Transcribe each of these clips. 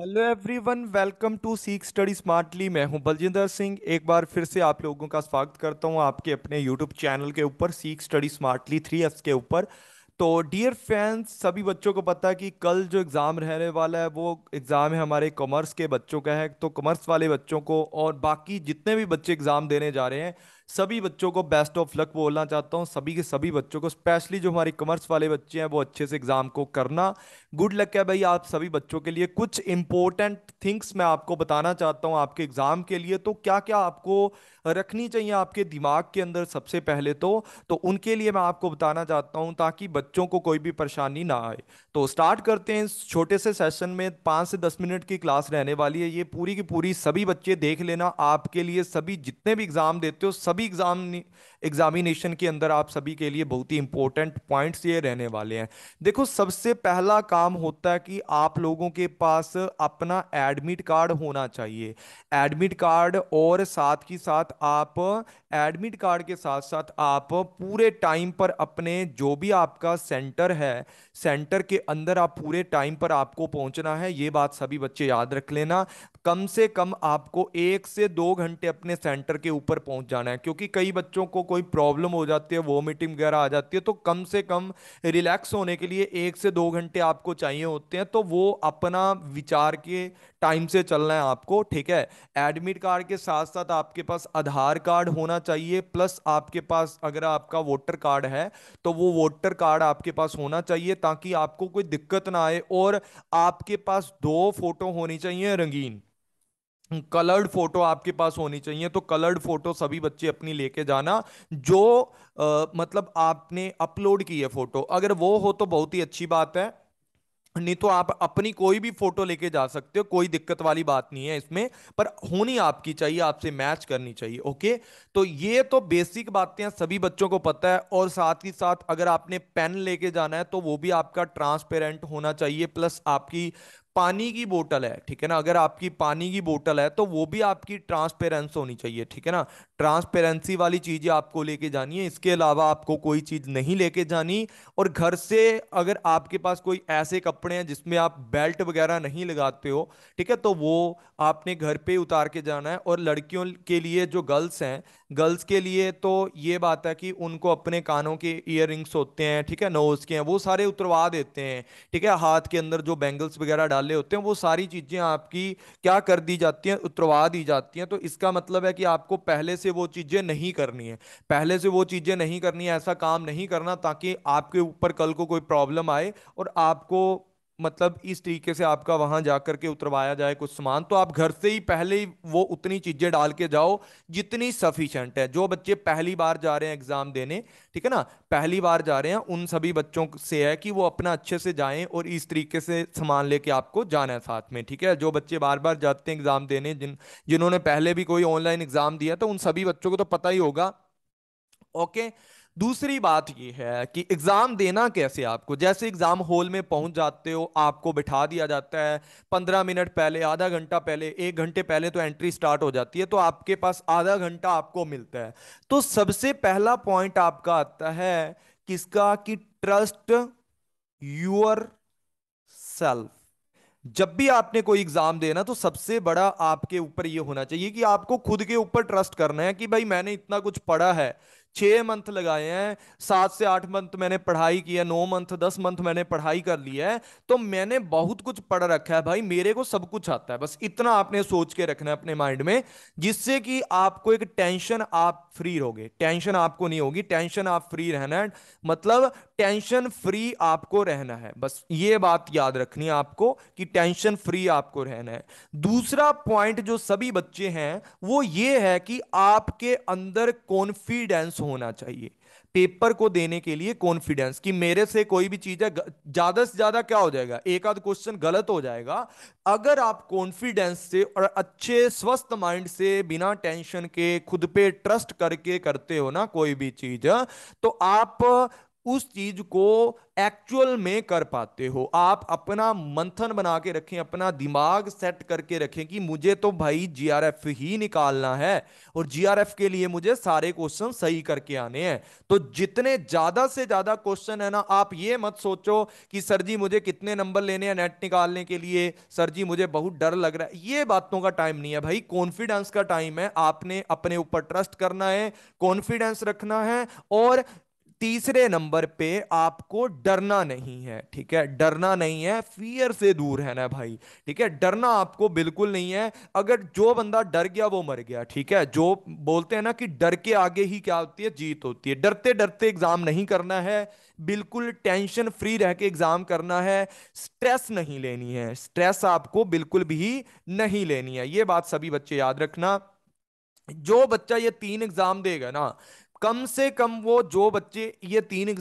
Hello everyone welcome to Seekh study smartly मैं हूं बलजिंदर सिंह एक बार फिर से आप लोगों का स्वागत करता हूं आपके अपने यूट्यूब चैनल के ऊपर सीख स्टडी स्मार्टली थ्री एस के ऊपर तो डियर फैंस सभी बच्चों को पता है कि कल जो एग्ज़ाम रहने वाला है वो एग्ज़ाम है हमारे कॉमर्स के बच्चों का है तो कॉमर्स वाले बच्चों को और बाकी जितने भी बच्चे एग्ज़ाम देने जा रहे हैं सभी बच्चों को बेस्ट ऑफ लक बोलना चाहता हूँ सभी के सभी बच्चों को स्पेशली जो हमारे कॉमर्स वाले बच्चे हैं वो अच्छे से एग्ज़ाम को करना गुड लक है भाई आप सभी बच्चों के लिए कुछ इंपॉर्टेंट थिंग्स मैं आपको बताना चाहता हूँ आपके एग्ज़ाम के लिए तो क्या क्या आपको रखनी चाहिए आपके दिमाग के अंदर सबसे पहले तो, तो उनके लिए मैं आपको बताना चाहता हूँ ताकि बच्चों को कोई भी परेशानी ना आए तो स्टार्ट करते हैं छोटे से सेशन में पाँच से दस मिनट की क्लास रहने वाली है ये पूरी की पूरी सभी बच्चे देख लेना आपके लिए सभी जितने भी एग्ज़ाम देते हो सब सभी एग्जाम एग्जामिनेशन के अंदर आप सभी के लिए बहुत ही इंपॉर्टेंट पॉइंट्स ये रहने वाले हैं देखो सबसे पहला काम होता है कि आप लोगों के पास अपना एडमिट कार्ड होना चाहिए एडमिट कार्ड और साथ ही साथ आप एडमिट कार्ड के साथ साथ आप पूरे टाइम पर अपने जो भी आपका सेंटर है सेंटर के अंदर आप पूरे टाइम पर आपको पहुंचना है ये बात सभी बच्चे याद रख लेना कम से कम आपको एक से दो घंटे अपने सेंटर के ऊपर पहुंच जाना है क्योंकि कई बच्चों को कोई प्रॉब्लम हो जाती है वोमिटिंग वगैरह आ जाती है तो कम से कम रिलैक्स होने के लिए एक से दो घंटे आपको चाहिए होते हैं तो वो अपना विचार के टाइम से चलना है आपको ठीक है एडमिट कार्ड के साथ साथ आपके पास आधार कार्ड होना चाहिए प्लस आपके पास अगर आपका वोटर कार्ड है तो वो वोटर कार्ड आपके पास होना चाहिए ताकि आपको कोई दिक्कत ना आए और आपके पास दो फोटो होनी चाहिए रंगीन कलर्ड फोटो आपके पास होनी चाहिए तो कलर्ड फोटो सभी बच्चे अपनी लेके जाना जो आ, मतलब आपने अपलोड की है फोटो अगर वो हो तो बहुत ही अच्छी बात है नहीं तो आप अपनी कोई भी फोटो लेके जा सकते हो कोई दिक्कत वाली बात नहीं है इसमें पर होनी आपकी चाहिए आपसे मैच करनी चाहिए ओके तो ये तो बेसिक बातें सभी बच्चों को पता है और साथ ही साथ अगर आपने पेन लेके जाना है तो वो भी आपका ट्रांसपेरेंट होना चाहिए प्लस आपकी पानी की बोतल है ठीक है ना अगर आपकी पानी की बोतल है तो वो भी आपकी ट्रांसपेरेंस होनी चाहिए ठीक है ना ट्रांसपेरेंसी वाली चीज़ें आपको लेके जानी है इसके अलावा आपको कोई चीज़ नहीं लेके जानी और घर से अगर आपके पास कोई ऐसे कपड़े हैं जिसमें आप बेल्ट वगैरह नहीं लगाते हो ठीक है तो वो आपने घर पे उतार के जाना है और लड़कियों के लिए जो गर्ल्स हैं गर्ल्स के लिए तो ये बात है कि उनको अपने कानों के ईयर रिंग्स होते हैं ठीक है नोज के हैं वो सारे उतरवा देते हैं ठीक है हाथ के अंदर जो बैंगल्स वगैरह डाले होते हैं वो सारी चीज़ें आपकी क्या कर दी जाती हैं उतरवा दी जाती हैं तो इसका मतलब है कि आपको पहले से वो चीज़ें नहीं करनी है पहले से वो चीज़ें नहीं करनी है ऐसा काम नहीं करना ताकि आपके ऊपर कल को कोई प्रॉब्लम आए और आपको मतलब इस तरीके से आपका वहां जाकर के उतरवाया जाए कुछ सामान तो आप घर से ही पहले ही वो उतनी चीजें डाल के जाओ जितनी सफिशेंट है जो बच्चे पहली बार जा रहे हैं एग्जाम देने ठीक है ना पहली बार जा रहे हैं उन सभी बच्चों से है कि वो अपना अच्छे से जाएं और इस तरीके से सामान लेके आपको जाना है साथ में ठीक है जो बच्चे बार बार जाते हैं एग्जाम देने जिन जिन्होंने पहले भी कोई ऑनलाइन एग्जाम दिया तो उन सभी बच्चों को तो पता ही होगा ओके okay? दूसरी बात यह है कि एग्ज़ाम देना कैसे आपको जैसे एग्ज़ाम हॉल में पहुंच जाते हो आपको बिठा दिया जाता है पंद्रह मिनट पहले आधा घंटा पहले एक घंटे पहले तो एंट्री स्टार्ट हो जाती है तो आपके पास आधा घंटा आपको मिलता है तो सबसे पहला पॉइंट आपका आता है किसका कि ट्रस्ट योर सेल्फ जब भी आपने कोई एग्जाम देना तो सबसे बड़ा आपके ऊपर ये होना चाहिए कि आपको खुद के ऊपर ट्रस्ट करना है कि भाई मैंने इतना कुछ पढ़ा है छः मंथ लगाए हैं सात से आठ मंथ मैंने पढ़ाई की है नौ मंथ दस मंथ मैंने पढ़ाई कर ली है तो मैंने बहुत कुछ पढ़ रखा है भाई मेरे को सब कुछ आता है बस इतना आपने सोच के रखना है अपने माइंड में जिससे कि आपको एक टेंशन आप फ्री रहोगे टेंशन आपको नहीं होगी टेंशन आप फ्री रहना है मतलब टेंशन फ्री आपको रहना है बस ये बात याद रखनी है आपको कि टेंशन फ्री आपको रहना है दूसरा पॉइंट जो सभी बच्चे हैं वो ये है कि आपके अंदर कॉन्फिडेंस होना चाहिए पेपर को देने के लिए कॉन्फिडेंस कि मेरे से कोई भी चीज है ज्यादा से ज्यादा क्या हो जाएगा एक आध क्वेश्चन गलत हो जाएगा अगर आप कॉन्फिडेंस से और अच्छे स्वस्थ माइंड से बिना टेंशन के खुद पे ट्रस्ट करके करते हो ना कोई भी चीज तो आप उस चीज को एक्चुअल में कर पाते हो आप अपना मंथन बना के रखें अपना दिमाग सेट करके रखें कि मुझे तो भाई जीआरएफ ही निकालना है और जीआरएफ के लिए मुझे सारे क्वेश्चन सही करके आने हैं तो जितने ज्यादा से ज्यादा क्वेश्चन है ना आप ये मत सोचो कि सर जी मुझे कितने नंबर लेने हैं नेट निकालने के लिए सर जी मुझे बहुत डर लग रहा है ये बातों का टाइम नहीं है भाई कॉन्फिडेंस का टाइम है आपने अपने ऊपर ट्रस्ट करना है कॉन्फिडेंस रखना है और तीसरे नंबर पे आपको डरना नहीं है ठीक है डरना नहीं है फियर से दूर है ना भाई ठीक है डरना आपको बिल्कुल नहीं है अगर जो बंदा डर गया वो मर गया ठीक है जो बोलते हैं ना कि डर के आगे ही क्या होती है जीत होती है डरते डरते एग्जाम नहीं करना है बिल्कुल टेंशन फ्री रह के एग्जाम करना है स्ट्रेस नहीं लेनी है स्ट्रेस आपको बिल्कुल भी नहीं लेनी है ये बात सभी बच्चे याद रखना जो बच्चा ये तीन एग्जाम देगा ना कम से कम वो जो बच्चे ये तीन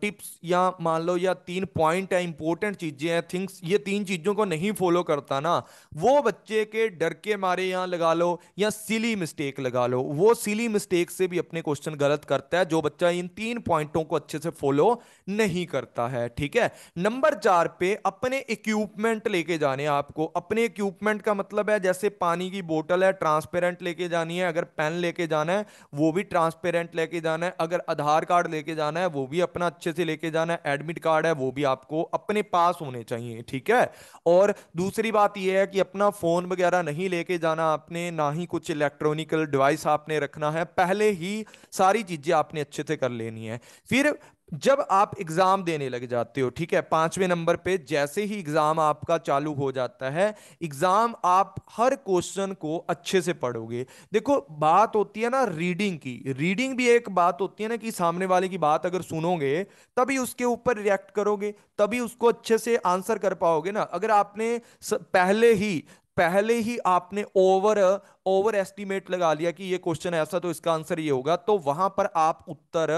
टिप्स या मान लो या तीन पॉइंट है इंपॉर्टेंट चीजें हैं थिंग्स ये तीन चीजों को नहीं फॉलो करता ना वो बच्चे के डर के मारे यहाँ लगा लो या सिली मिस्टेक लगा लो वो सिली मिस्टेक से भी अपने क्वेश्चन गलत करता है जो बच्चा इन तीन पॉइंटों को अच्छे से फॉलो नहीं करता है ठीक है नंबर चार पे अपने इक्विपमेंट लेके जाने आपको अपने इक्विपमेंट का मतलब है जैसे पानी की बोटल है ट्रांसपेरेंट लेके जानी है अगर पेन लेके जाना है वो भी ट्रांसपेरेंट डॉक्यूमेंट लेके जाना है अगर आधार कार्ड लेके जाना है वो भी अपना अच्छे से लेके जाना है एडमिट कार्ड है वो भी आपको अपने पास होने चाहिए ठीक है और दूसरी बात यह है कि अपना फोन वगैरह नहीं लेके जाना आपने ना ही कुछ इलेक्ट्रॉनिकल डिवाइस आपने रखना है पहले ही सारी चीजें आपने अच्छे से कर लेनी है फिर जब आप एग्जाम देने लग जाते हो ठीक है पांचवें नंबर पे जैसे ही एग्जाम आपका चालू हो जाता है एग्जाम आप हर क्वेश्चन को अच्छे से पढ़ोगे देखो बात होती है ना रीडिंग की रीडिंग भी एक बात होती है ना कि सामने वाले की बात अगर सुनोगे तभी उसके ऊपर रिएक्ट करोगे तभी उसको अच्छे से आंसर कर पाओगे ना अगर आपने पहले ही पहले ही आपने ओवर ओवर एस्टिमेट लगा लिया कि ये क्वेश्चन ऐसा तो इसका आंसर ये होगा तो वहां पर आप उत्तर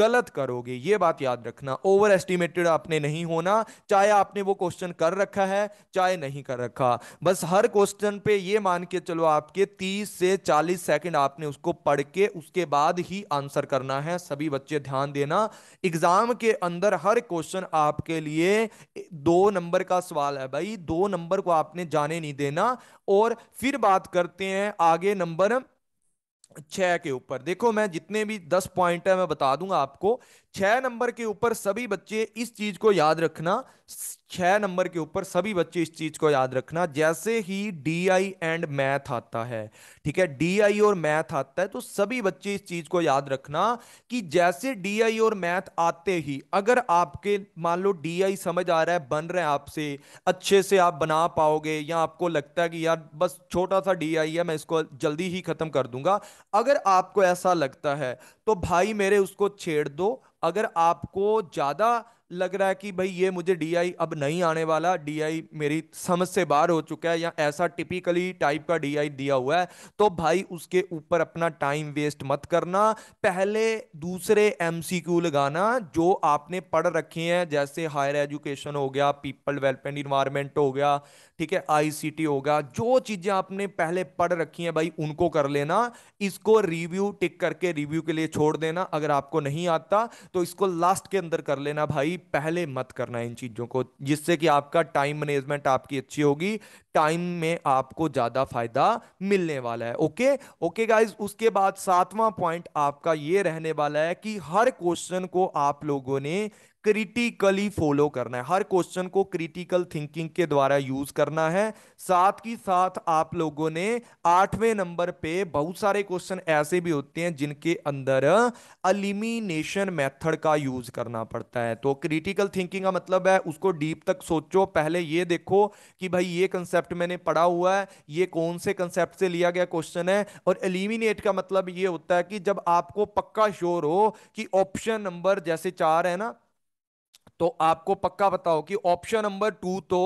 गलत करोगे ये बात याद रखना ओवर एस्टिमेटेड आपने नहीं होना चाहे आपने वो क्वेश्चन कर रखा है चाहे नहीं कर रखा बस हर क्वेश्चन पे ये मान के चलो आपके तीस से चालीस सेकेंड आपने उसको पढ़ के उसके बाद ही आंसर करना है सभी बच्चे ध्यान देना एग्जाम के अंदर हर क्वेश्चन आपके लिए दो नंबर का सवाल है भाई दो नंबर को आपने जाने नहीं देना और फिर बात करते हैं हैं आगे नंबर छह के ऊपर देखो मैं जितने भी दस पॉइंट है मैं बता दूंगा आपको छह नंबर के ऊपर सभी बच्चे इस चीज को याद रखना छह नंबर के ऊपर सभी बच्चे इस चीज को याद रखना जैसे ही डी आई एंड मैथ आता है ठीक है डी आई और मैथ आता है तो सभी बच्चे इस चीज को याद रखना कि जैसे डी आई और मैथ आते ही अगर आपके मान लो डी आई समझ आ रहा है बन रहा है आपसे अच्छे से आप बना पाओगे या आपको लगता है कि यार बस छोटा सा डी आई है मैं इसको जल्दी ही खत्म कर दूंगा अगर आपको ऐसा लगता है तो भाई मेरे उसको छेड़ दो अगर आपको ज़्यादा लग रहा है कि भाई ये मुझे डीआई अब नहीं आने वाला डीआई मेरी समझ से बाहर हो चुका है या ऐसा टिपिकली टाइप का डीआई दिया हुआ है तो भाई उसके ऊपर अपना टाइम वेस्ट मत करना पहले दूसरे एमसीक्यू लगाना जो आपने पढ़ रखे हैं जैसे हायर एजुकेशन हो गया पीपल डेवलपमेंट इन्वायरमेंट हो गया ठीक है आईसीटी होगा जो चीजें आपने पहले पढ़ रखी हैं भाई उनको कर लेना इसको रिव्यू टिक करके रिव्यू के लिए छोड़ देना अगर आपको नहीं आता तो इसको लास्ट के अंदर कर लेना भाई पहले मत करना इन चीजों को जिससे कि आपका टाइम मैनेजमेंट आपकी अच्छी होगी टाइम में आपको ज्यादा फायदा मिलने वाला है ओके ओके गाइज उसके बाद सातवां पॉइंट आपका ये रहने वाला है कि हर क्वेश्चन को आप लोगों ने क्रिटिकली फॉलो करना है हर क्वेश्चन को क्रिटिकल थिंकिंग के द्वारा यूज करना है साथ ही साथ आप लोगों ने आठवें नंबर पे बहुत सारे क्वेश्चन ऐसे भी होते हैं जिनके अंदर अलिमिनेशन मेथड का यूज करना पड़ता है तो क्रिटिकल थिंकिंग का मतलब है उसको डीप तक सोचो पहले ये देखो कि भाई ये कंसेप्ट मैंने पढ़ा हुआ है ये कौन से कंसेप्ट से लिया गया क्वेश्चन है और एलिमिनेट का मतलब ये होता है कि जब आपको पक्का श्योर हो कि ऑप्शन नंबर जैसे चार है ना तो आपको पक्का बताओ कि ऑप्शन नंबर टू तो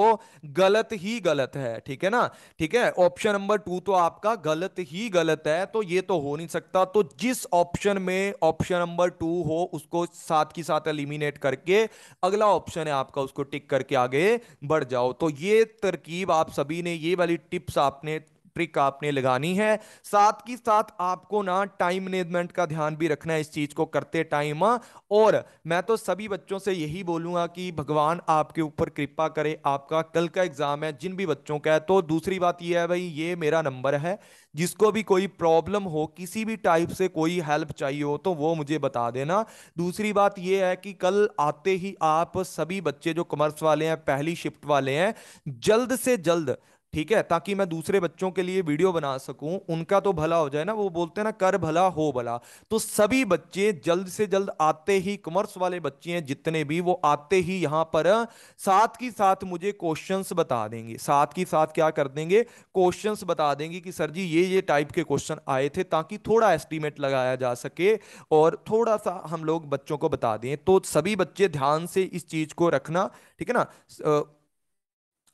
गलत ही गलत है ठीक है ना ठीक है ऑप्शन नंबर टू तो आपका गलत ही गलत है तो ये तो हो नहीं सकता तो जिस ऑप्शन में ऑप्शन नंबर टू हो उसको साथ की साथ एलिमिनेट करके अगला ऑप्शन है आपका उसको टिक करके आगे बढ़ जाओ तो ये तरकीब आप सभी ने ये वाली टिप्स आपने ट्रिक आपने लगानी है साथ ही साथ आपको ना टाइम मैनेजमेंट का ध्यान भी रखना है इस चीज को करते टाइम और मैं तो सभी बच्चों से यही बोलूंगा कि भगवान आपके ऊपर कृपा करे आपका कल का एग्जाम है जिन भी बच्चों का है तो दूसरी बात यह है भाई ये मेरा नंबर है जिसको भी कोई प्रॉब्लम हो किसी भी टाइप से कोई हेल्प चाहिए हो तो वो मुझे बता देना दूसरी बात यह है कि कल आते ही आप सभी बच्चे जो कॉमर्स वाले हैं पहली शिफ्ट वाले हैं जल्द से जल्द ठीक है ताकि मैं दूसरे बच्चों के लिए वीडियो बना सकूं उनका तो भला हो जाए ना वो बोलते हैं ना कर भला हो भला तो सभी बच्चे जल्द से जल्द आते ही कॉमर्स वाले बच्चे हैं जितने भी वो आते ही यहाँ पर साथ की साथ मुझे क्वेश्चंस बता देंगे साथ की साथ क्या कर देंगे क्वेश्चंस बता देंगे कि सर जी ये ये टाइप के क्वेश्चन आए थे ताकि थोड़ा एस्टिमेट लगाया जा सके और थोड़ा सा हम लोग बच्चों को बता दें तो सभी बच्चे ध्यान से इस चीज़ को रखना ठीक है ना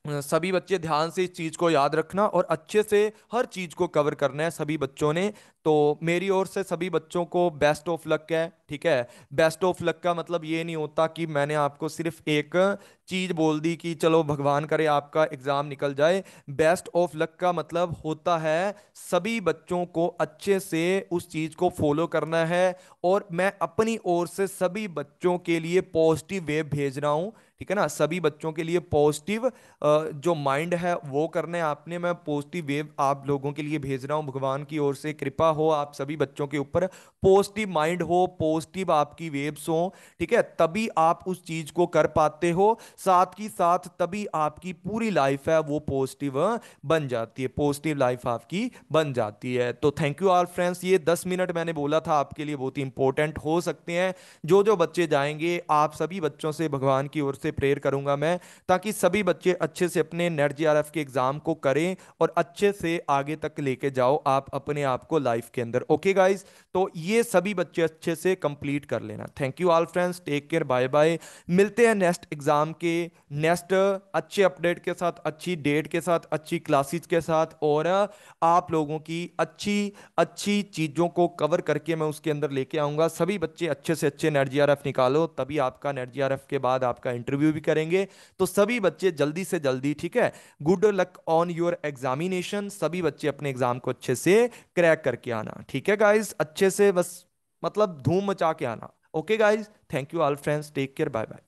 सभी बच्चे ध्यान से इस चीज़ को याद रखना और अच्छे से हर चीज़ को कवर करना है सभी बच्चों ने तो मेरी ओर से सभी बच्चों को बेस्ट ऑफ लक है ठीक है बेस्ट ऑफ लक का मतलब ये नहीं होता कि मैंने आपको सिर्फ एक चीज बोल दी कि चलो भगवान करे आपका एग्जाम निकल जाए बेस्ट ऑफ लक का मतलब होता है सभी बच्चों को अच्छे से उस चीज को फॉलो करना है और मैं अपनी ओर से सभी बच्चों के लिए पॉजिटिव वेब भेज रहा हूँ ठीक है ना सभी बच्चों के लिए पॉजिटिव जो माइंड है वो करना है आपने मैं पॉजिटिव वेब आप लोगों के लिए भेज रहा हूँ भगवान की ओर से कृपा हुआ हो आप सभी बच्चों के ऊपर पॉजिटिव माइंड हो पॉजिटिव आपकी वेब्स हो ठीक है तभी आप उस चीज को कर पाते हो साथ ही साथ तभी आपकी पूरी लाइफ है वो पॉजिटिव बन जाती है पॉजिटिव लाइफ आपकी बन जाती है तो थैंक यू ऑल फ्रेंड्स ये दस मिनट मैंने बोला था आपके लिए बहुत ही इंपॉर्टेंट हो सकते हैं जो जो बच्चे जाएंगे आप सभी बच्चों से भगवान की ओर से प्रेयर करूंगा मैं ताकि सभी बच्चे अच्छे से अपने नेट जी के एग्जाम को करें और अच्छे से आगे तक लेके जाओ आप अपने आप को लाइफ लाइफ के अंदर ओके गाइज तो ये सभी बच्चे अच्छे से कंप्लीट कर लेना thank you all friends take care bye bye मिलते हैं नेक्स्ट एग्जाम के नेक्स्ट अच्छे अपडेट के साथ अच्छी डेट के साथ अच्छी क्लासेस के साथ और uh, आप लोगों की अच्छी अच्छी चीज़ों को कवर करके मैं उसके अंदर लेके आऊंगा सभी बच्चे अच्छे से अच्छे नेट जी निकालो तभी आपका नेट जी के बाद आपका इंटरव्यू भी करेंगे तो सभी बच्चे जल्दी से जल्दी ठीक है good luck on your examination सभी बच्चे अपने एग्जाम को अच्छे से क्रैक करके के आना ठीक है गाइज अच्छे से बस मतलब धूम मचा के आना okay guys thank you all friends take care bye bye